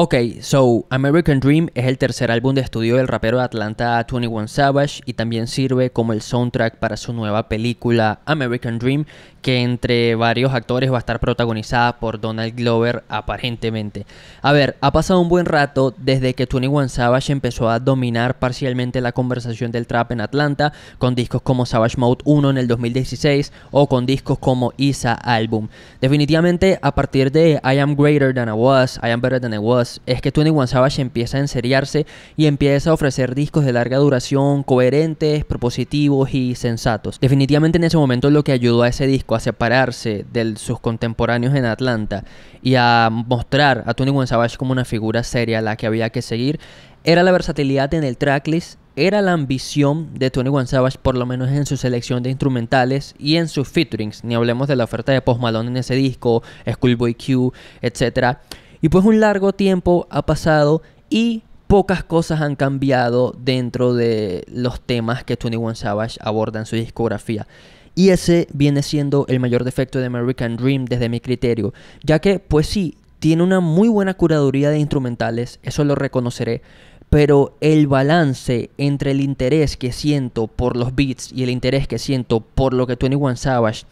Ok, so American Dream es el tercer álbum de estudio del rapero de Atlanta 21 Savage y también sirve como el soundtrack para su nueva película American Dream, que entre varios actores va a estar protagonizada por Donald Glover aparentemente. A ver, ha pasado un buen rato desde que 21 Savage empezó a dominar parcialmente la conversación del trap en Atlanta con discos como Savage Mode 1 en el 2016 o con discos como Isa Album. Definitivamente a partir de I Am Greater Than I Was, I Am Better Than I Was, es que Tony Savage empieza a enseriarse y empieza a ofrecer discos de larga duración, coherentes, propositivos y sensatos. Definitivamente en ese momento lo que ayudó a ese disco a separarse de sus contemporáneos en Atlanta y a mostrar a Tony Savage como una figura seria a la que había que seguir era la versatilidad en el tracklist era la ambición de Tony One por lo menos en su selección de instrumentales y en sus featurings. Ni hablemos de la oferta de Post Malone en ese disco, Schoolboy Q, etc. Y pues un largo tiempo ha pasado y pocas cosas han cambiado dentro de los temas que 21 Savage aborda en su discografía. Y ese viene siendo el mayor defecto de American Dream desde mi criterio, ya que pues sí, tiene una muy buena curaduría de instrumentales, eso lo reconoceré, pero el balance entre el interés que siento por los beats y el interés que siento por lo que 21 Savage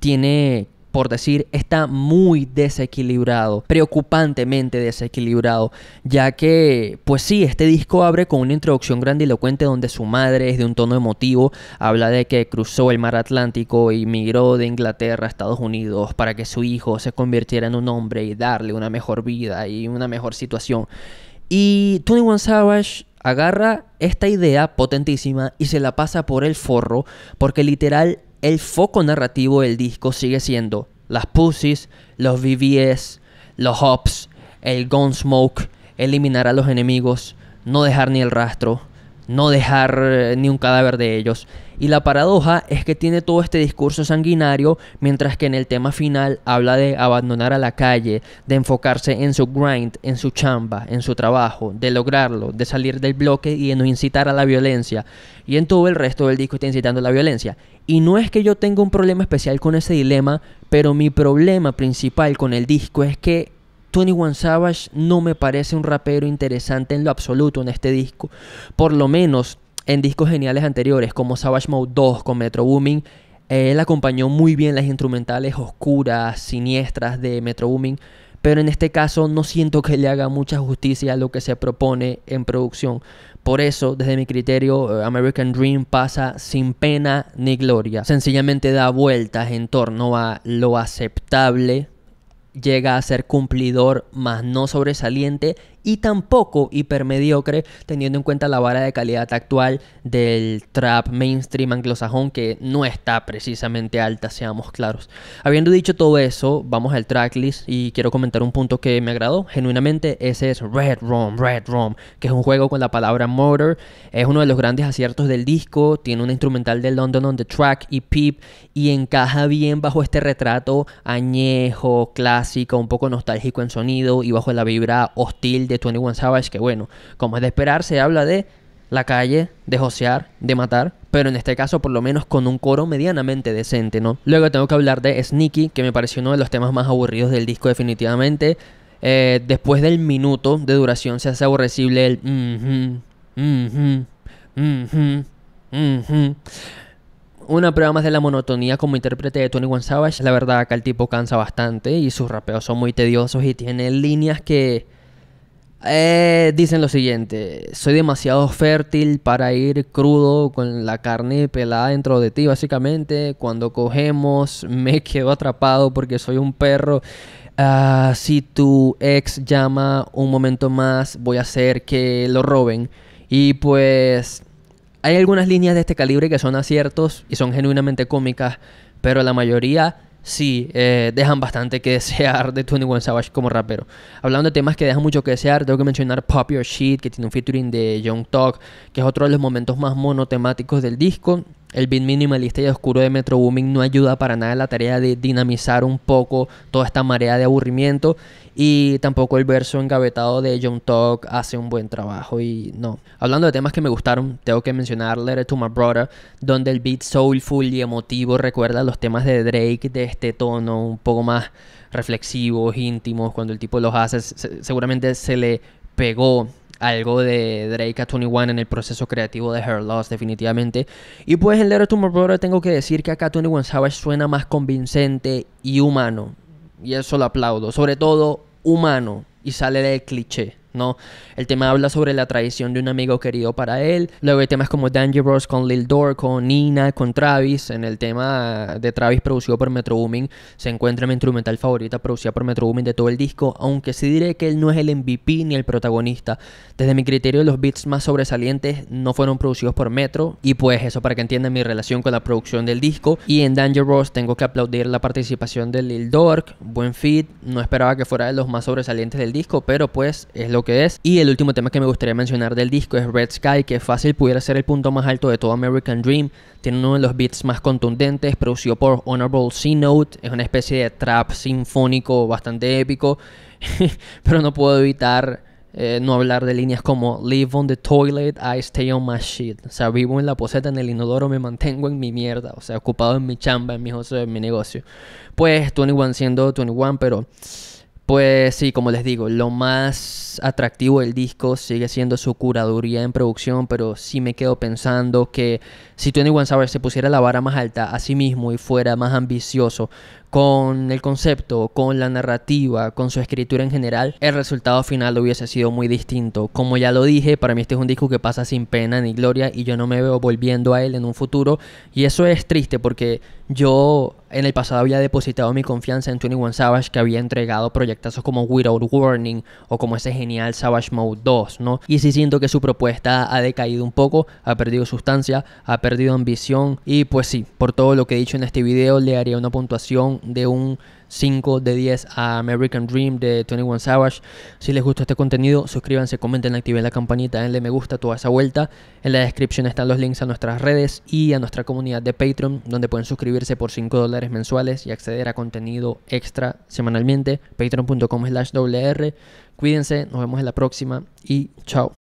tiene por decir, está muy desequilibrado, preocupantemente desequilibrado, ya que, pues sí, este disco abre con una introducción grandilocuente donde su madre es de un tono emotivo, habla de que cruzó el mar Atlántico y migró de Inglaterra a Estados Unidos para que su hijo se convirtiera en un hombre y darle una mejor vida y una mejor situación. Y Tony One Savage agarra esta idea potentísima y se la pasa por el forro, porque literal el foco narrativo del disco sigue siendo las pussies, los VVS, los hops, el gunsmoke, eliminar a los enemigos, no dejar ni el rastro no dejar eh, ni un cadáver de ellos. Y la paradoja es que tiene todo este discurso sanguinario, mientras que en el tema final habla de abandonar a la calle, de enfocarse en su grind, en su chamba, en su trabajo, de lograrlo, de salir del bloque y de no incitar a la violencia. Y en todo el resto del disco está incitando a la violencia. Y no es que yo tenga un problema especial con ese dilema, pero mi problema principal con el disco es que 21 Savage no me parece un rapero interesante en lo absoluto en este disco. Por lo menos en discos geniales anteriores, como Savage Mode 2 con Metro Booming, él acompañó muy bien las instrumentales oscuras, siniestras de Metro Booming, pero en este caso no siento que le haga mucha justicia a lo que se propone en producción. Por eso, desde mi criterio, eh, American Dream pasa sin pena ni gloria. Sencillamente da vueltas en torno a lo aceptable llega a ser cumplidor, más no sobresaliente, y tampoco hipermediocre, teniendo en cuenta la vara de calidad actual del trap mainstream anglosajón, que no está precisamente alta, seamos claros. Habiendo dicho todo eso, vamos al tracklist y quiero comentar un punto que me agradó. Genuinamente, ese es Red room Red room que es un juego con la palabra murder. Es uno de los grandes aciertos del disco, tiene una instrumental de London on the Track y Peep, y encaja bien bajo este retrato añejo, clásico, un poco nostálgico en sonido y bajo la vibra hostil de de 21 Savage, que bueno, como es de esperar, se habla de la calle, de josear, de matar, pero en este caso por lo menos con un coro medianamente decente, ¿no? Luego tengo que hablar de Sneaky, que me pareció uno de los temas más aburridos del disco definitivamente. Eh, después del minuto de duración se hace aborrecible el... Mm mm una prueba más de la monotonía como intérprete de Tony Savage. La verdad acá el tipo cansa bastante y sus rapeos son muy tediosos y tiene líneas que eh, dicen lo siguiente, soy demasiado fértil para ir crudo con la carne pelada dentro de ti, básicamente. Cuando cogemos me quedo atrapado porque soy un perro. Ah, si tu ex llama un momento más, voy a hacer que lo roben. Y pues hay algunas líneas de este calibre que son aciertos y son genuinamente cómicas, pero la mayoría sí eh, dejan bastante que desear de 21 Savage como rapero. Hablando de temas que dejan mucho que desear, tengo que mencionar Pop Your Shit, que tiene un featuring de Young Talk, que es otro de los momentos más monotemáticos del disco. El beat minimalista y oscuro de Metro Booming no ayuda para nada en la tarea de dinamizar un poco toda esta marea de aburrimiento y tampoco el verso engavetado de John Talk hace un buen trabajo y no. Hablando de temas que me gustaron, tengo que mencionar Letter to My Brother, donde el beat soulful y emotivo recuerda los temas de Drake de este tono un poco más reflexivos, íntimos, cuando el tipo los hace, seguramente se le pegó algo de Drake a 21 en el proceso creativo de Her Loss, definitivamente. Y pues en Letter to Brother tengo que decir que acá 21 Savage suena más convincente y humano. Y eso lo aplaudo. Sobre todo, humano. Y sale del cliché. ¿no? El tema habla sobre la traición de un amigo querido para él. Luego hay temas como Dangerous con Lil Dork, con Nina, con Travis. En el tema de Travis producido por Metro Booming se encuentra mi instrumental favorita producida por Metro Booming de todo el disco, aunque sí diré que él no es el MVP ni el protagonista. Desde mi criterio los beats más sobresalientes no fueron producidos por Metro y pues eso para que entiendan mi relación con la producción del disco. Y en Dangerous tengo que aplaudir la participación de Lil Dork, buen feed, no esperaba que fuera de los más sobresalientes del disco, pero pues es lo que es. Y el último tema que me gustaría mencionar del disco es Red Sky, que fácil pudiera ser el punto más alto de todo American Dream. Tiene uno de los beats más contundentes, producido por Honorable C-Note. Es una especie de trap sinfónico bastante épico, pero no puedo evitar... Eh, no hablar de líneas como Live on the toilet, I stay on my shit. O sea, vivo en la poseta, en el inodoro, me mantengo en mi mierda. O sea, ocupado en mi chamba, en mi, en mi negocio. Pues 21 siendo 21, pero pues sí, como les digo, lo más atractivo del disco sigue siendo su curaduría en producción, pero sí me quedo pensando que si Tony One se pusiera la vara más alta a sí mismo y fuera más ambicioso con el concepto, con la narrativa, con su escritura en general, el resultado final hubiese sido muy distinto. Como ya lo dije, para mí este es un disco que pasa sin pena ni gloria y yo no me veo volviendo a él en un futuro. Y eso es triste porque yo en el pasado había depositado mi confianza en 21 Savage que había entregado proyectazos como Without Warning o como ese genial Savage Mode 2, ¿no? Y sí siento que su propuesta ha decaído un poco, ha perdido sustancia, ha perdido ambición y pues sí, por todo lo que he dicho en este video le haría una puntuación de un 5 de 10 a American Dream de 21 Savage. Si les gustó este contenido, suscríbanse, comenten, activen la campanita, denle me gusta, toda esa vuelta. En la descripción están los links a nuestras redes y a nuestra comunidad de Patreon, donde pueden suscribirse por 5 dólares mensuales y acceder a contenido extra semanalmente. Patreon.com slash WR. Cuídense, nos vemos en la próxima y chao.